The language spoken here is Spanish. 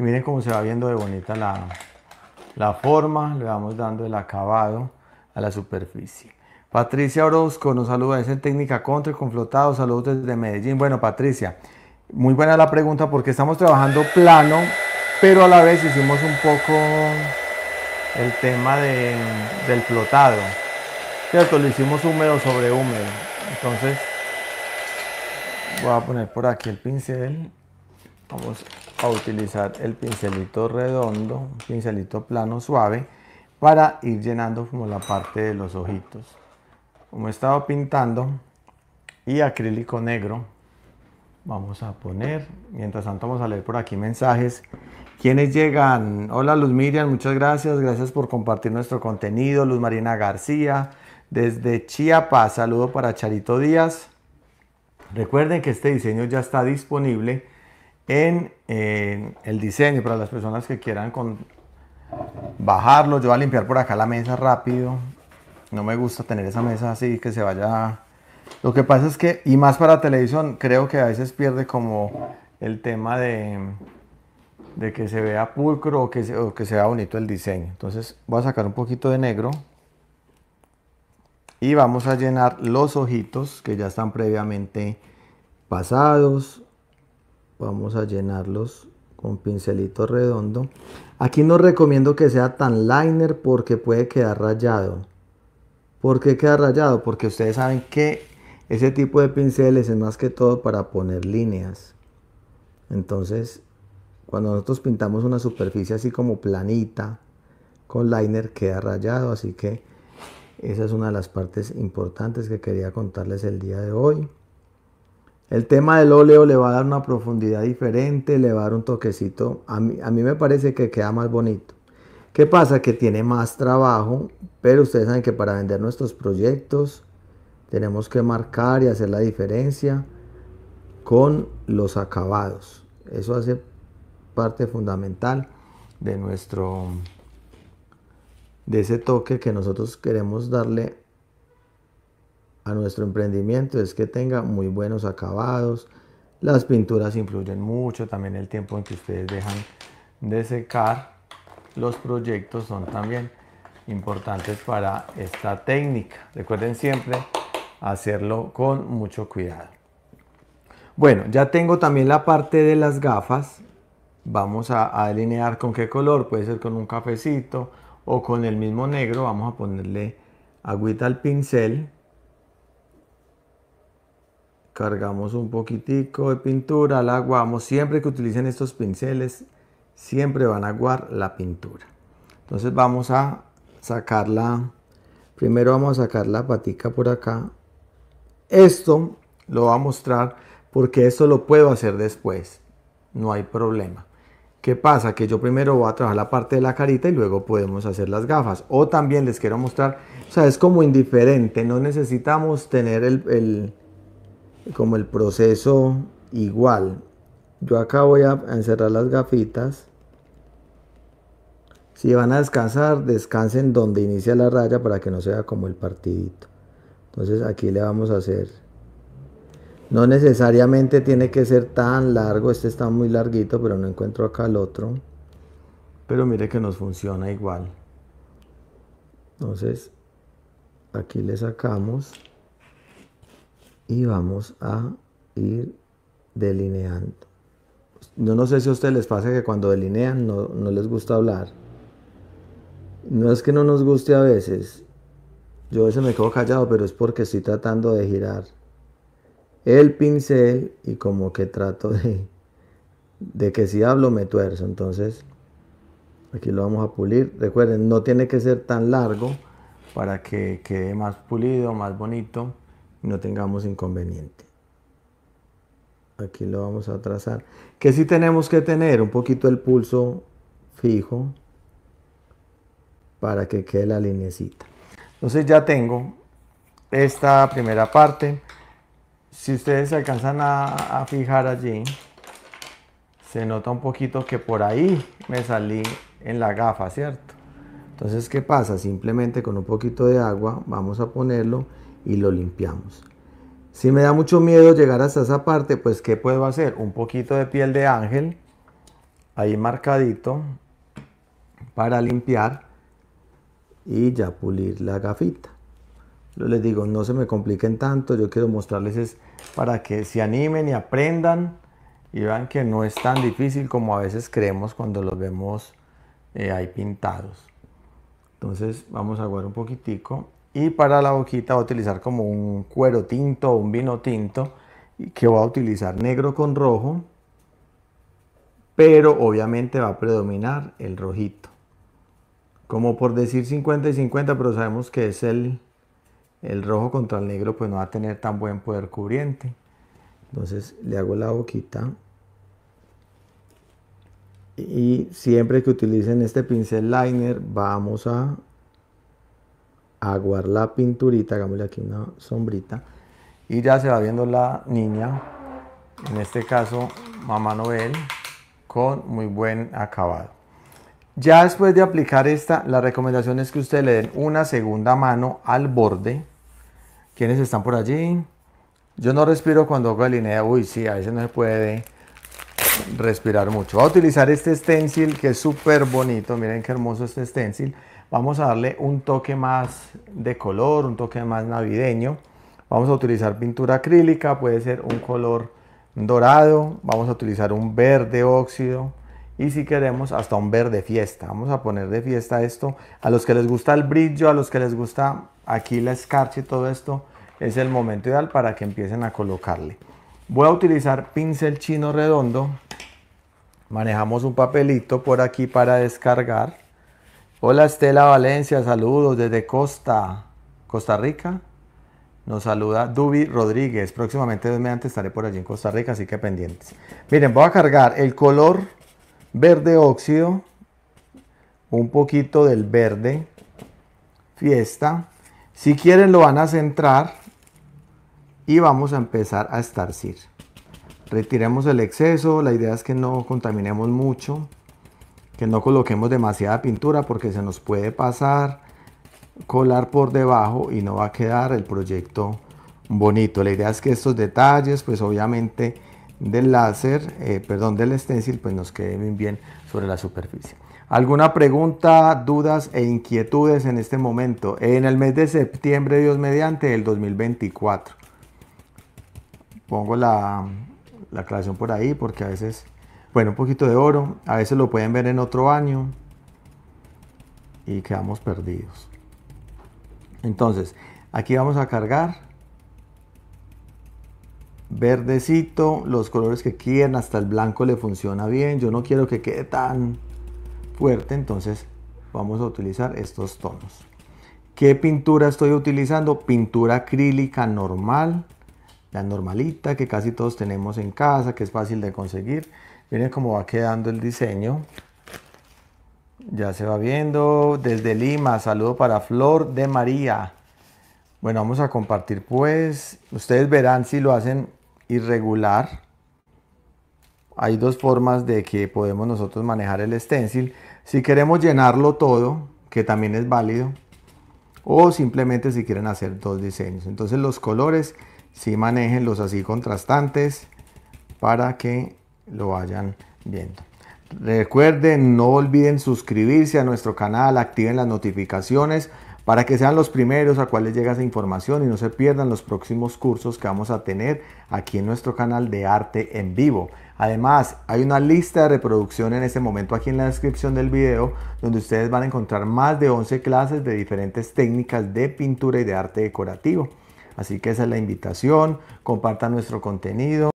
miren cómo se va viendo de bonita la, forma, le vamos dando el acabado a la superficie. Patricia Orozco nos saluda, es en técnica contra y con flotado, saludos desde Medellín. Bueno, Patricia, muy buena la pregunta porque estamos trabajando plano, pero a la vez hicimos un poco el tema del flotado, ¿cierto? Lo hicimos húmedo sobre húmedo, entonces voy a poner por aquí el pincel vamos a utilizar el pincelito redondo, un pincelito plano suave, para ir llenando como la parte de los ojitos. Como he estado pintando y acrílico negro, vamos a poner, mientras tanto vamos a leer por aquí mensajes. quienes llegan? Hola Luz Miriam, muchas gracias, gracias por compartir nuestro contenido. Luz Marina García, desde Chiapas, saludo para Charito Díaz. Recuerden que este diseño ya está disponible en, el diseño para las personas que quieran con bajarlo. Yo voy a limpiar por acá la mesa rápido. No me gusta tener esa mesa así que se vaya. Lo que pasa es que, y más para televisión, creo que a veces pierde como el tema de, que se vea pulcro o que, o que sea bonito el diseño. Entonces voy a sacar un poquito de negro y vamos a llenar los ojitos que ya están previamente pasados vamos a llenarlos con pincelito redondo. Aquí no recomiendo que sea tan liner porque puede quedar rayado. ¿Por qué queda rayado? Porque ustedes saben que ese tipo de pinceles es más que todo para poner líneas. Entonces, cuando nosotros pintamos una superficie así como planita, con liner queda rayado. Así que esa es una de las partes importantes que quería contarles el día de hoy. El tema del óleo le va a dar una profundidad diferente, le va a dar un toquecito. A mí, me parece que queda más bonito. ¿Qué pasa? Que tiene más trabajo, pero ustedes saben que para vender nuestros proyectos tenemos que marcar y hacer la diferencia con los acabados. Eso hace parte fundamental de nuestro de ese toque que nosotros queremos darle a nuestro emprendimiento es que tenga muy buenos acabados. Las pinturas influyen mucho, también el tiempo en que ustedes dejan de secar los proyectos son también importantes para esta técnica. Recuerden siempre hacerlo con mucho cuidado. Bueno, ya tengo también la parte de las gafas. Vamos a, a delinear con qué color, puede ser con un cafecito o con el mismo negro. Vamos a ponerle agüita al pincel Cargamos un poquitico de pintura, la aguamos. Siempre que utilicen estos pinceles, siempre van a aguar la pintura. Entonces vamos a sacarla. Primero vamos a sacar la patica por acá. Esto lo va a mostrar porque esto lo puedo hacer después. No hay problema. ¿Qué pasa? Que yo primero voy a trabajar la parte de la carita y luego podemos hacer las gafas. O también les quiero mostrar, o sea, es como indiferente, no necesitamos tener el, como el proceso igual. Yo acá voy a encerrar las gafitas. Si van a descansar, descansen donde inicia la raya para que no sea como el partidito. Entonces aquí le vamos a hacer. No necesariamente tiene que ser tan largo. Este está muy larguito, pero no encuentro acá el otro. Pero mire que nos funciona igual. Entonces aquí le sacamos y vamos a ir delineando. no sé si a ustedes les pasa que cuando delinean no, no les gusta hablar. No es que no nos guste a veces. Yo a veces me quedo callado, pero es porque estoy tratando de girar el pincel y como que trato de, de que si hablo me tuerzo. Entonces, aquí lo vamos a pulir. Recuerden, no tiene que ser tan largo para que quede más pulido, más bonito no tengamos inconveniente. Aquí lo vamos a trazar. Que si tenemos que tener un poquito el pulso fijo para que quede la linecita. Entonces ya tengo esta primera parte. Si ustedes se alcanzan a, a fijar allí, se nota un poquito que por ahí me salí en la gafa, ¿cierto? Entonces, ¿qué pasa? Simplemente con un poquito de agua vamos a ponerlo y lo limpiamos. Si me da mucho miedo llegar hasta esa parte, pues ¿qué puedo hacer? Un poquito de piel de ángel, ahí marcadito, para limpiar y ya pulir la gafita. Les digo, no se me compliquen tanto, yo quiero mostrarles es para que se animen y aprendan y vean que no es tan difícil como a veces creemos cuando los vemos eh, ahí pintados. Entonces vamos a aguar un poquitico y para la boquita voy a utilizar como un cuero tinto o un vino tinto que voy a utilizar negro con rojo pero obviamente va a predominar el rojito como por decir 50 y 50 pero sabemos que es el, el rojo contra el negro pues no va a tener tan buen poder cubriente entonces le hago la boquita y siempre que utilicen este pincel liner vamos a aguar la pinturita, hagámosle aquí una sombrita, y ya se va viendo la niña, en este caso Mamá Noel, con muy buen acabado. Ya después de aplicar esta, la recomendación es que usted le den una segunda mano al borde. ¿Quiénes están por allí? Yo no respiro cuando hago línea. Uy, sí, a veces no se puede respirar mucho. Voy a utilizar este stencil que es súper bonito. Miren qué hermoso este stencil. Vamos a darle un toque más de color, un toque más navideño. Vamos a utilizar pintura acrílica, puede ser un color dorado, vamos a utilizar un verde óxido y si queremos hasta un verde fiesta. Vamos a poner de fiesta esto. A los que les gusta el brillo, a los que les gusta aquí la escarcha y todo esto, es el momento ideal para que empiecen a colocarle. Voy a utilizar pincel chino redondo. Manejamos un papelito por aquí para descargar. Hola Estela Valencia, saludos desde Costa, Costa Rica. Nos saluda Dubi Rodríguez. Próximamente, de mediante, estaré por allí en Costa Rica, así que pendientes. Miren, voy a cargar el color verde óxido, un poquito del verde fiesta. Si quieren, lo van a centrar y vamos a empezar a estarcir. Retiremos el exceso, la idea es que no contaminemos mucho que no coloquemos demasiada pintura porque se nos puede pasar, colar por debajo y no va a quedar el proyecto bonito. La idea es que estos detalles, pues obviamente del láser, eh, perdón, del stencil, pues nos queden bien sobre la superficie. ¿Alguna pregunta, dudas e inquietudes en este momento? En el mes de septiembre, Dios mediante, el 2024. Pongo la, la aclaración por ahí porque a veces bueno, un poquito de oro. A veces lo pueden ver en otro año Y quedamos perdidos. Entonces, aquí vamos a cargar. Verdecito, los colores que quieran, hasta el blanco le funciona bien. Yo no quiero que quede tan fuerte, entonces vamos a utilizar estos tonos. ¿Qué pintura estoy utilizando? Pintura acrílica normal, la normalita que casi todos tenemos en casa, que es fácil de conseguir. Miren cómo va quedando el diseño. Ya se va viendo. Desde Lima, saludo para Flor de María. Bueno, vamos a compartir pues. Ustedes verán si lo hacen irregular. Hay dos formas de que podemos nosotros manejar el stencil. Si queremos llenarlo todo, que también es válido. O simplemente si quieren hacer dos diseños. Entonces los colores, si manejen los así contrastantes para que lo vayan viendo. Recuerden, no olviden suscribirse a nuestro canal, activen las notificaciones para que sean los primeros a cuales llega esa información y no se pierdan los próximos cursos que vamos a tener aquí en nuestro canal de arte en vivo. Además, hay una lista de reproducción en este momento aquí en la descripción del video donde ustedes van a encontrar más de 11 clases de diferentes técnicas de pintura y de arte decorativo. Así que esa es la invitación, compartan nuestro contenido.